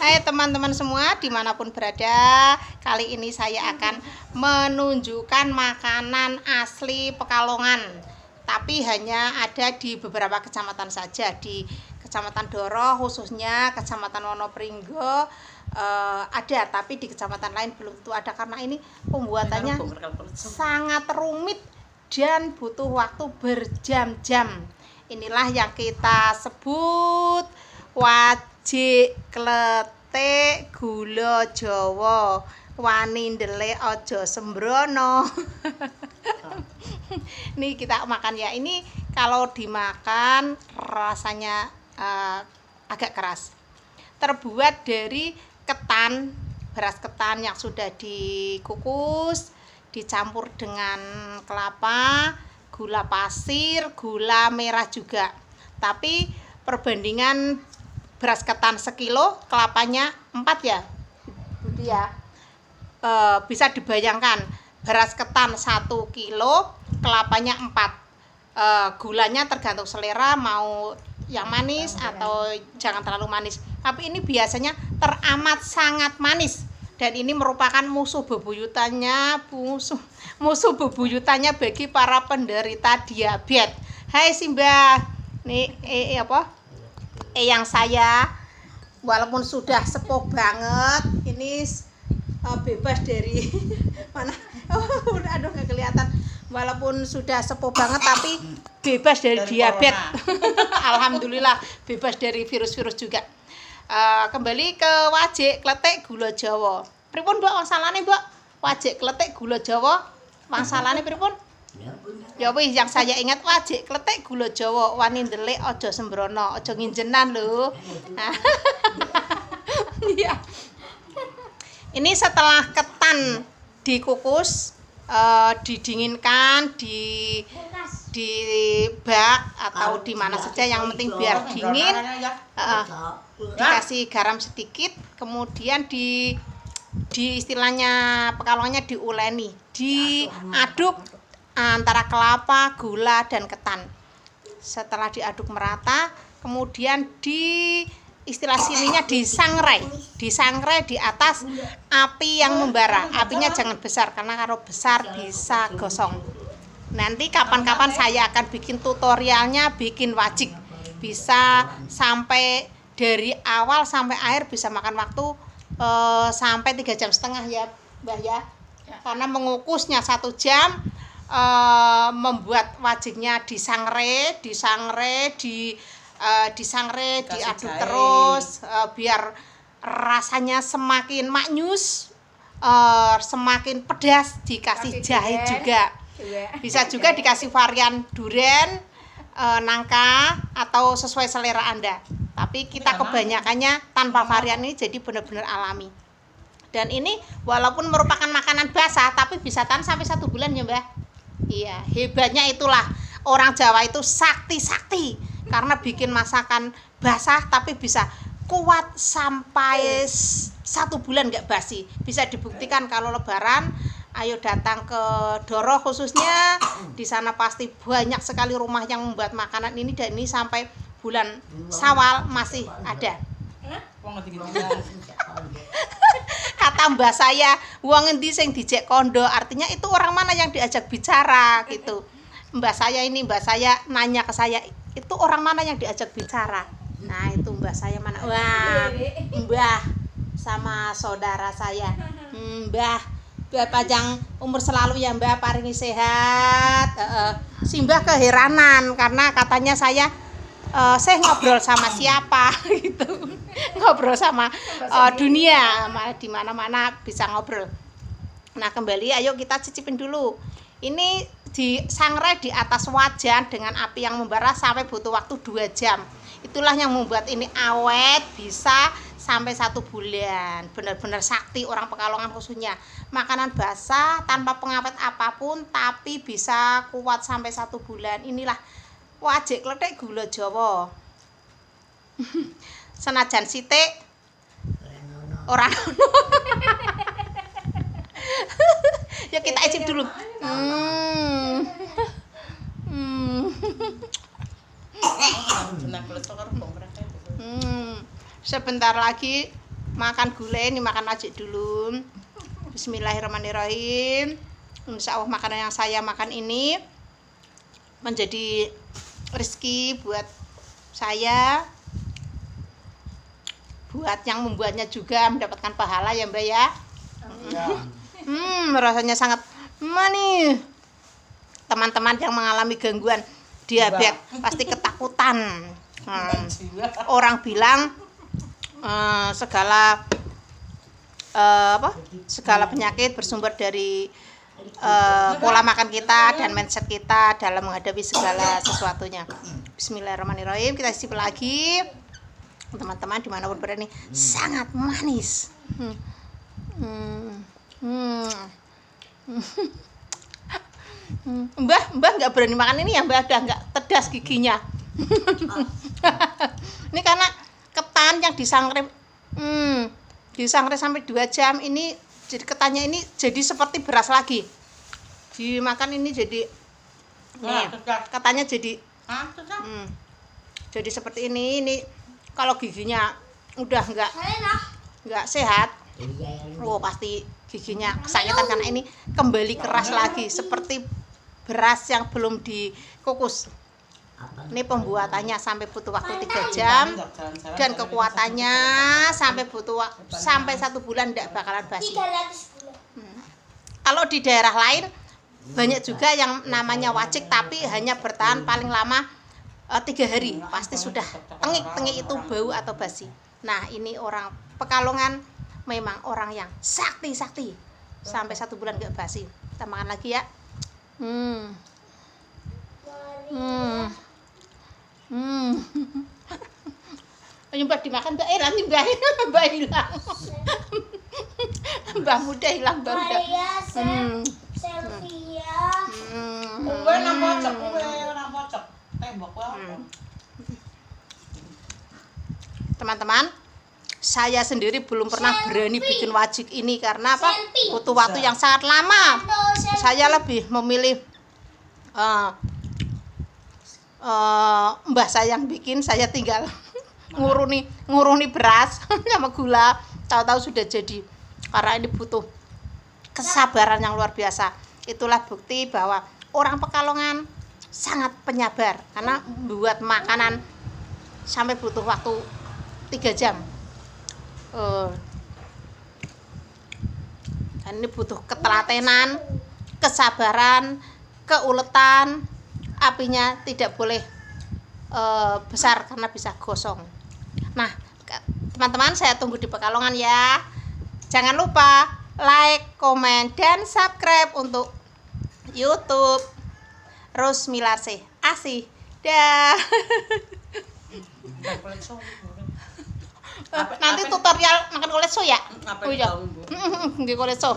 Hai teman-teman semua dimanapun berada Kali ini saya akan menunjukkan makanan asli Pekalongan Tapi hanya ada di beberapa kecamatan saja Di kecamatan Doro khususnya kecamatan Wonopringgo eh, Ada tapi di kecamatan lain belum tentu ada Karena ini pembuatannya sangat rumit dan butuh waktu berjam-jam Inilah yang kita sebut wajah J gula Jawa. Wani ndele ojo sembrono. Nih kita makan ya. Ini kalau dimakan rasanya uh, agak keras. Terbuat dari ketan, beras ketan yang sudah dikukus, dicampur dengan kelapa, gula pasir, gula merah juga. Tapi perbandingan beras ketan sekilo kelapanya empat ya Budi ya e, bisa dibayangkan beras ketan satu kilo kelapanya empat, e, gulanya tergantung selera mau yang manis Tengah. Iya, atau jangan terlalu manis tapi ini biasanya teramat sangat manis dan ini merupakan musuh bebuyutannya musuh musuh bebuyutannya bagi para penderita diabetes Hai Simba nih eh, eh apa eyang saya walaupun sudah sepuh banget ini uh, bebas dari mana oh, aduh nggak kelihatan walaupun sudah sepuh banget tapi bebas dari, dari diabetes alhamdulillah bebas dari virus-virus juga uh, kembali ke wajik kletek gula jawa pripun mbak masalahnya mbak wajik kletek gula jawa masalahnya pripun Ya wis yang saya ingat wajik kletek gula Jawa, wani ndelik ojo sembrono, ojo nginjenan lho. Iya. Ini setelah ketan dikukus uh, didinginkan di di bak atau di mana saja yang penting biar dingin uh, dikasih garam sedikit kemudian di di istilahnya pekalongannya diuleni diaduk antara kelapa, gula, dan ketan. Setelah diaduk merata, kemudian di istilah sininya disangrai, disangrai di atas api yang membara. Apinya jangan besar karena kalau besar bisa gosong. Nanti kapan-kapan saya akan bikin tutorialnya bikin wajik. Bisa sampai dari awal sampai akhir bisa makan waktu eh, sampai tiga jam setengah ya, Mbah ya. ya. Karena mengukusnya satu jam, uh, membuat wajahnya disangre, disangre, di uh, disangre, diaduk terus uh, biar rasanya semakin maknyus, uh, semakin pedas dikasih Kaki jahe durian. juga. Iya. Bisa juga dikasih varian durian, uh, nangka atau sesuai selera Anda. Tapi kita iya. kebanyakannya tanpa iya. varian ini jadi benar-benar alami dan ini walaupun merupakan makanan basah tapi bisa tahan sampai satu bulan ya mbak Iya, hebatnya itulah orang Jawa itu sakti-sakti karena bikin masakan basah tapi bisa kuat sampai satu bulan nggak basi. Bisa dibuktikan kalau Lebaran ayo datang ke Doro khususnya di sana pasti banyak sekali rumah yang membuat makanan ini dan ini sampai bulan Sawal masih ada. tambah saya uang endi sing dijek kondo artinya itu orang mana yang diajak bicara gitu mbak saya ini mbak saya nanya ke saya itu orang mana yang diajak bicara nah itu mbak saya mana wah mbah sama saudara saya hmm, mbah Mbah panjang umur selalu ya mbah paringi sehat Uh, uh. si keheranan karena katanya saya uh, saya ngobrol sama siapa gitu ngobrol sama uh, dunia di mana-mana bisa ngobrol. Nah, kembali ayo kita cicipin dulu. Ini di sangrai di atas wajan dengan api yang membara sampai butuh waktu 2 jam. Itulah yang membuat ini awet bisa sampai satu bulan benar-benar sakti orang pekalongan khususnya makanan basah tanpa pengawet apapun tapi bisa kuat sampai satu bulan inilah wajik letek gula jawa senajan sithik ora ono ya kita icip ya, ya, ya. dulu hmm. nah, hmm. sebentar lagi makan gulai ini makan aja dulu Bismillahirrahmanirrahim Insya Allah makanan yang saya makan ini menjadi rezeki buat saya buat yang membuatnya juga mendapatkan pahala ya Mbak ya. Iya. Hmm, rasanya sangat manis. Teman-teman yang mengalami gangguan diabet pasti ketakutan. Hmm. Orang bilang uh, segala uh, apa? Segala penyakit bersumber dari uh, pola makan kita dan mindset kita dalam menghadapi segala sesuatunya. Bismillahirrahmanirrahim. Kita isi lagi teman-teman dimanapun berada nih hmm. sangat manis hmm. hmm. Hmm. Hmm. mbah mbah nggak berani makan ini ya mbah ada nggak tedas giginya hmm. ini karena ketan yang disangrai hmm, disangrai sampai dua jam ini jadi ketannya ini jadi seperti beras lagi dimakan ini jadi nah, ketannya jadi Hah, hmm, jadi seperti ini ini kalau giginya udah enggak nggak sehat iya, iya, iya. oh pasti giginya kesakitan karena ini kembali keras lagi seperti beras yang belum dikukus ini pembuatannya sampai butuh waktu tiga jam dan kekuatannya sampai butuh sampai satu bulan tidak bakalan basi hmm. kalau di daerah lain banyak juga yang namanya wajik tapi hanya bertahan paling lama uh, tiga hari hmm, pasti sudah tengik-tengik itu bau atau basi. Nah ini orang Pekalongan memang orang yang sakti-sakti sampai satu bulan gak basi. Kita makan lagi ya. Hmm. Hmm. Hmm. Nyembah dimakan Mbak hilang nih Mbak Mbak hilang. Mbak muda hilang hmm. hmm. Mbak muda. Hmm. Selvia. Hmm. Hmm. teman-teman saya sendiri belum pernah Selfie. berani bikin wajik ini karena apa butuh waktu yang sangat lama Selfie. saya lebih memilih uh, uh, mbah saya yang bikin saya tinggal nguruni nguruni beras sama gula tahu-tahu sudah jadi karena ini butuh kesabaran yang luar biasa itulah bukti bahwa orang pekalongan sangat penyabar karena buat makanan sampai butuh waktu tiga jam uh, ini butuh ketelatenan kesabaran keuletan apinya tidak boleh uh, besar karena bisa gosong nah teman-teman saya tunggu di Pekalongan ya jangan lupa like, komen, dan subscribe untuk YouTube sih Asih. Dah. nanti tutorial makan koleso ya? Ngapain Heeh, di koleso?